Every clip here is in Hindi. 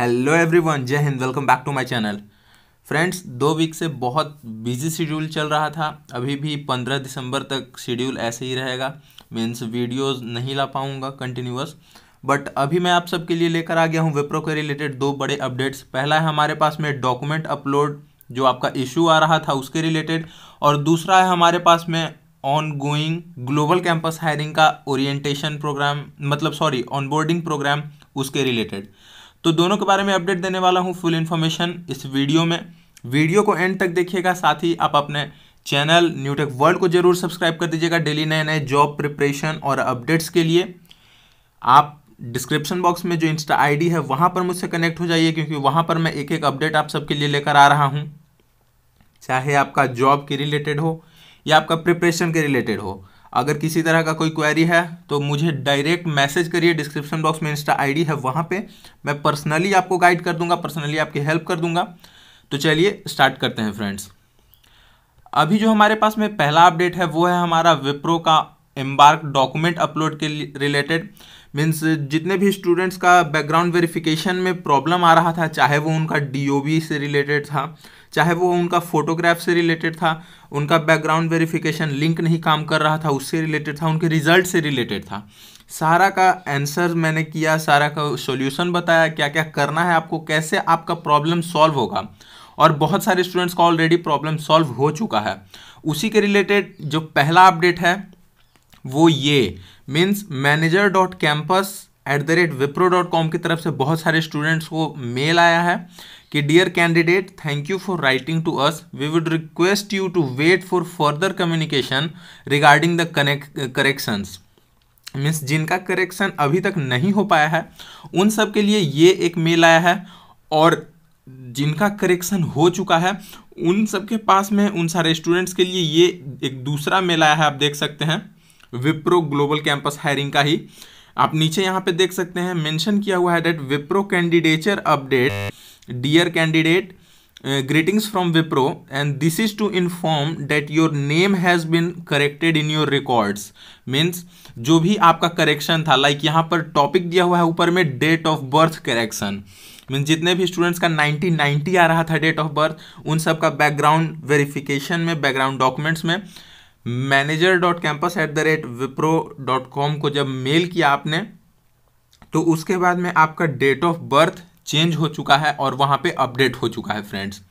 हेलो एवरीवन जय हिंद welcome back to my channel friends दो वीक से बहुत बिजी शेड्यूल चल रहा था अभी भी पंद्रह दिसंबर तक शेड्यूल ऐसे ही रहेगा मीन्स वीडियोस नहीं ला पाऊँगा कंटिन्यूस बट अभी मैं आप सबके लिए लेकर आ गया हूँ वेप्रो के रिलेटेड दो बड़े अपडेट्स पहला है हमारे पास में डॉक्यूमेंट अपलोड जो आपका इशू आ रहा था उसके रिलेटेड और दूसरा है हमारे पास में on going global campus hiring का ओरिएंटेशन प्रोग्राम मतलब सॉरी ऑनबोर्डिंग प्रोग्राम उसके रिलेटेड तो दोनों के बारे में अपडेट देने वाला हूँ फुल इन्फॉर्मेशन इस वीडियो में वीडियो को एंड तक देखिएगा साथ ही आप अपने चैनल न्यूटेक वर्ल्ड को जरूर सब्सक्राइब कर दीजिएगा डेली नए नए जॉब प्रिपरेशन और अपडेट्स के लिए आप डिस्क्रिप्शन बॉक्स में जो इंस्टा आईडी है वहाँ पर मुझसे कनेक्ट हो जाइए क्योंकि वहाँ पर मैं एक एक अपडेट आप सबके लिए लेकर आ रहा हूँ चाहे आपका जॉब के रिलेटेड हो या आपका प्रिपरेशन के रिलेटेड हो अगर किसी तरह का कोई क्वेरी है तो मुझे डायरेक्ट मैसेज करिए डिस्क्रिप्शन बॉक्स में इंस्टा आईडी है वहाँ पे मैं पर्सनली आपको गाइड कर दूंगा पर्सनली आपकी हेल्प कर दूंगा तो चलिए स्टार्ट करते हैं फ्रेंड्स अभी जो हमारे पास में पहला अपडेट है वो है हमारा विप्रो का एम्बार्क डॉक्यूमेंट अपलोड के रिलेटेड मीन्स जितने भी स्टूडेंट्स का बैकग्राउंड वेरिफिकेशन में प्रॉब्लम आ रहा था चाहे वो उनका डी से रिलेटेड था चाहे वो उनका फोटोग्राफ से रिलेटेड था उनका बैकग्राउंड वेरिफिकेशन लिंक नहीं काम कर रहा था उससे रिलेटेड था उनके रिजल्ट से रिलेटेड था सारा का आंसर मैंने किया सारा का सॉल्यूशन बताया क्या क्या करना है आपको कैसे आपका प्रॉब्लम सॉल्व होगा और बहुत सारे स्टूडेंट्स का ऑलरेडी प्रॉब्लम सॉल्व हो चुका है उसी के रिलेटेड जो पहला अपडेट है वो ये means manager dot campus at the rate Wipro dot com की तरफ से बहुत सारे स्टूडेंट्स को मेल आया है कि dear candidate thank you for writing to us we would request you to wait for further communication regarding the connect corrections means जिनका करेक्शन अभी तक नहीं हो पाया है उन सब के लिए ये एक मेल आया है और जिनका करेक्शन हो चुका है उन सबके पास में उन सारे स्टूडेंट्स के लिए ये एक दूसरा मेल आया है आप देख सकते हैं विप्रो ग्लोबल कैंपस हायरिंग का ही आप नीचे यहाँ पे देख सकते हैं मेंशन किया हुआ है that Wipro candidature update dear candidate greetings from Wipro and this is to inform that your name has been corrected in your records means जो भी आपका करेक्शन था लाइक like यहाँ पर टॉपिक दिया हुआ है ऊपर में date of birth correction means जितने भी स्टूडेंट्स का 90 90 आ रहा था डेट ऑफ बर्थ उन सब का बैकग्राउंड वेरिफिकेशन में बैकग्राउंड डॉक्यूमेंट्स में manager dot campus at the rate Wipro dot com को जब मेल किया आपने तो उसके बाद में आपका डेट ऑफ बर्थ चेंज हो चुका है और वहाँ पे अपडेट हो चुका है फ्रेंड्स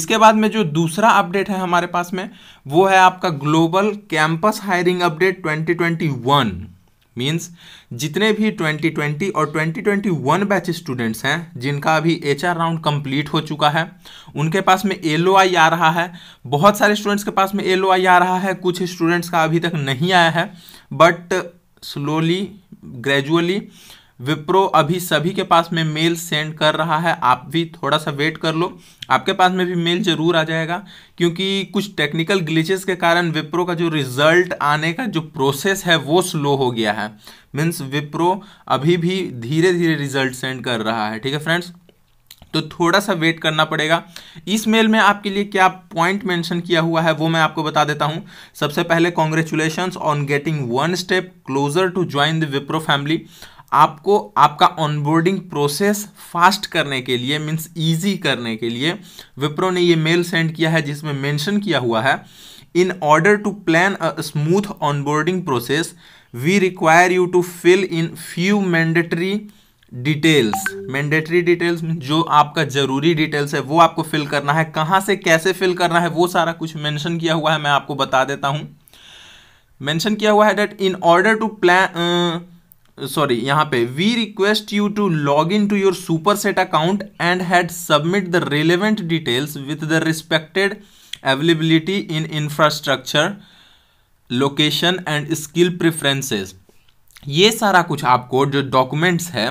इसके बाद में जो दूसरा अपडेट है हमारे पास में वो है आपका global campus hiring update 2021 means जितने भी 2020 और 2021 बैच स्टूडेंट्स हैं जिनका अभी एच राउंड कंप्लीट हो चुका है उनके पास में एल आ रहा है बहुत सारे स्टूडेंट्स के पास में एल आ रहा है कुछ स्टूडेंट्स का अभी तक नहीं आया है बट स्लोली ग्रेजुअली विप्रो अभी सभी के पास में मेल सेंड कर रहा है आप भी थोड़ा सा वेट कर लो आपके पास में भी मेल जरूर आ जाएगा क्योंकि कुछ टेक्निकल ग्लिचेस के कारण विप्रो का जो रिजल्ट आने का जो प्रोसेस है वो स्लो हो गया है मीन्स विप्रो अभी भी धीरे धीरे रिजल्ट सेंड कर रहा है ठीक है फ्रेंड्स तो थोड़ा सा वेट करना पड़ेगा इस मेल में आपके लिए क्या पॉइंट मेंशन किया हुआ है वो मैं आपको बता देता हूं सबसे पहले congratulation on getting one step closer to join the Wipro family आपको आपका ऑनबोर्डिंग प्रोसेस फास्ट करने के लिए मीन्स इजी करने के लिए विप्रो ने ये मेल सेंड किया है जिसमें मेंशन किया हुआ है in order to plan a smooth onboarding process we require you to fill in few mandatory details mandatory details जो आपका ज़रूरी डिटेल्स है वो आपको फिल करना है कहाँ से कैसे फिल करना है वो सारा कुछ मैंशन किया हुआ है मैं आपको बता देता हूँ मैंशन किया हुआ है that in order to plan sorry यहाँ पे we request you to log in to your super set account and had submit the relevant details with the respected availability in infrastructure location and skill preferences ये सारा कुछ आपको जो डॉक्यूमेंट्स है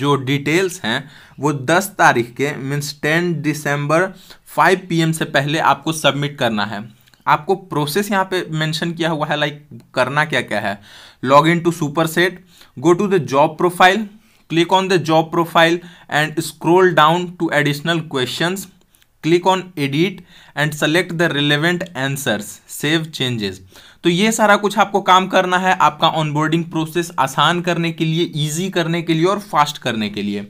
जो डिटेल्स हैं वो 10 तारीख के मीन्स 10 दिसंबर 5 पीएम से पहले आपको सबमिट करना है आपको प्रोसेस यहाँ पे मेंशन किया हुआ है लाइक करना क्या क्या है log in to super set go to the job profile click on the job profile and scroll down to additional question click on edit and select the relevant answers save changes तो ये सारा कुछ आपको काम करना है आपका ऑनबोर्डिंग प्रोसेस आसान करने के लिए ईजी करने के लिए और फास्ट करने के लिए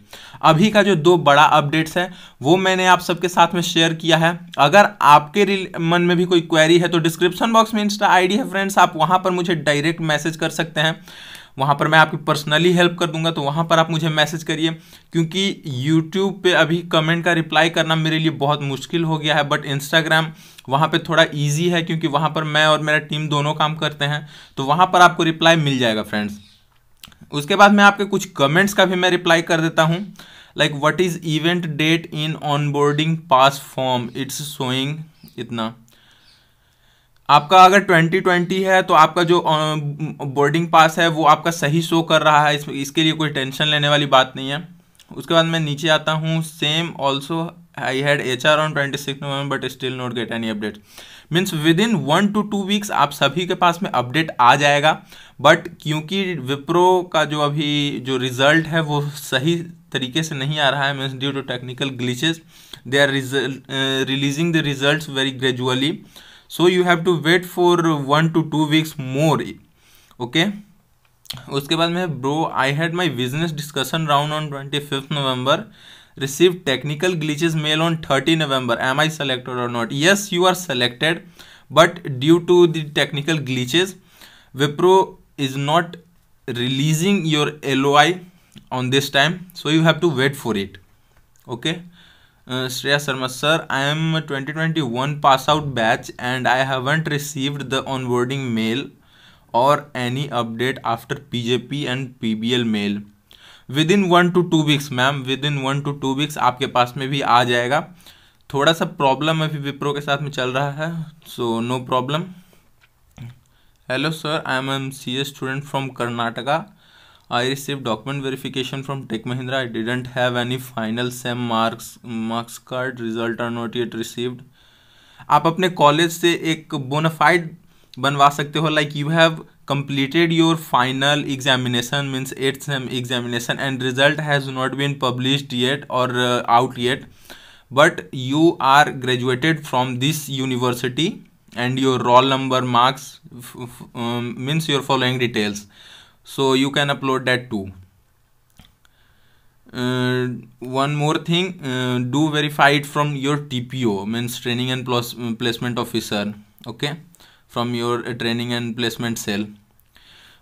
अभी का जो दो बड़ा अपडेट्स है वो मैंने आप सबके साथ में शेयर किया है अगर आपके मन में भी कोई क्वेरी है तो डिस्क्रिप्शन बॉक्स में इंस्टा आईडी है फ्रेंड्स आप वहां पर मुझे डायरेक्ट मैसेज कर सकते हैं वहाँ पर मैं आपकी पर्सनली हेल्प कर दूंगा तो वहाँ पर आप मुझे मैसेज करिए क्योंकि यूट्यूब पे अभी कमेंट का रिप्लाई करना मेरे लिए बहुत मुश्किल हो गया है बट इंस्टाग्राम वहाँ पे थोड़ा इजी है क्योंकि वहाँ पर मैं और मेरा टीम दोनों काम करते हैं तो वहाँ पर आपको रिप्लाई मिल जाएगा फ्रेंड्स उसके बाद मैं आपके कुछ कमेंट्स का भी मैं रिप्लाई कर देता हूँ like what is event date in onboarding pass form it's showing इतना आपका अगर ट्वेंटी ट्वेंटी है तो आपका जो बोर्डिंग पास है वो आपका सही शो कर रहा है इस, इसके लिए कोई टेंशन लेने वाली बात नहीं है उसके बाद मैं नीचे आता हूँ same also I had H R on twenty six November but still not get any update means within one two two weeks आप सभी के पास में अपडेट आ जाएगा बट क्योंकि विप्रो का जो अभी जो रिजल्ट है वो सही तरीके से नहीं आ रहा है means due to technical glitches they are releasing the result very gradually so you have to wait for one two two weeks more okay उसके बाद में bro I had my business discussion round on twenty fifth November receive technical glitches mail on thirty November am I selected और not yes you are selected but due to the technical glitches Wipro is not releasing your L O I this time so you have to wait for it okay okay Shreya Sharma sir I am twenty twenty one pass out batch and I haven't received the on onboarding mail और any update after P J P and P B L mail within one two two weeks ma'am within one two two weeks आपके पास में भी आ जाएगा थोड़ा सा प्रॉब्लम अभी विप्रो के साथ में चल रहा है so no problem hello sir I am M C S student from Karnataka I receive document verification from Tech Mahindra I didn't have any final sem marks marks card result are not yet received आप अपने कॉलेज से एक बोनाफाइड बनवा सकते हो like you have completed your final examination means at sem examination and result has not been publish yet और out yet but you are graduated from this university and your roll number marks means your following details so you can upload that too uh, one more thing uh, do verify it from your tpo means training and plus, placement officer okay from your uh, training and placement cell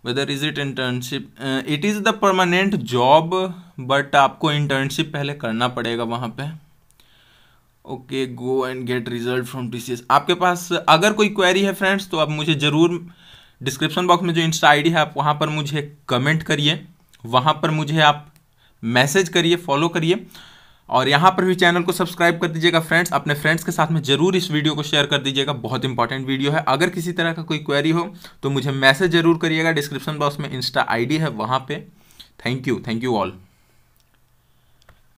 whether is it internship uh, it is the permanent job but aapko internship pehle karna padega wahan pe okay go and get result from T आपके पास अगर कोई क्वेरी है फ्रेंड्स तो आप मुझे ज़रूर डिस्क्रिप्शन बॉक्स में जो इंस्टा आईडी है आप वहाँ पर मुझे कमेंट करिए वहाँ पर मुझे आप मैसेज करिए फॉलो करिए और यहाँ पर भी चैनल को सब्सक्राइब कर दीजिएगा फ्रेंड्स अपने फ्रेंड्स के साथ में जरूर इस वीडियो को शेयर कर दीजिएगा बहुत इंपॉर्टेंट वीडियो है अगर किसी तरह का कोई क्वेरी हो तो मुझे मैसेज जरूर करिएगा डिस्क्रिप्शन बॉक्स में इंस्टा आई है वहाँ पर thank you thank you all